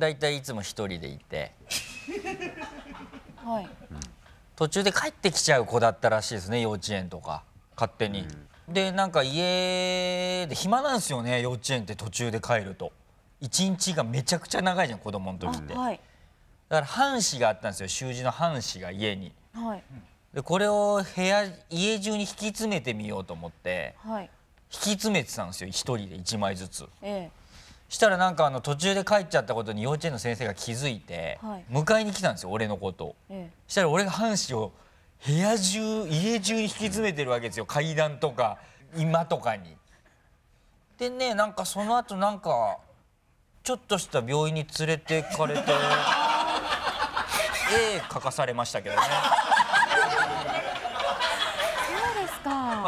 大体いつも1人でいて はい、途中で帰ってきちゃう子だったらしいですね幼稚園とか勝手に、うん、でなんか家で暇なんですよね幼稚園って途中で帰ると一日がめちゃくちゃ長いじゃん子供の時って、はい、だから半紙があったんですよ習字の半紙が家に、はい、でこれを部屋家中に引き詰めてみようと思って、はい、引き詰めてたんですよ1人で1枚ずつ、ええ、したらなんかあの途中で帰っちゃったことに幼稚園の先生が気づいて、迎えに来たんですよ俺のこと、ええ、したら俺が半紙を部屋中家中に引き詰めてるわけですよ階段とか今とかに。でねなんかその後なんかちょっとした病院に連れてかれて 絵描かされましたけどね。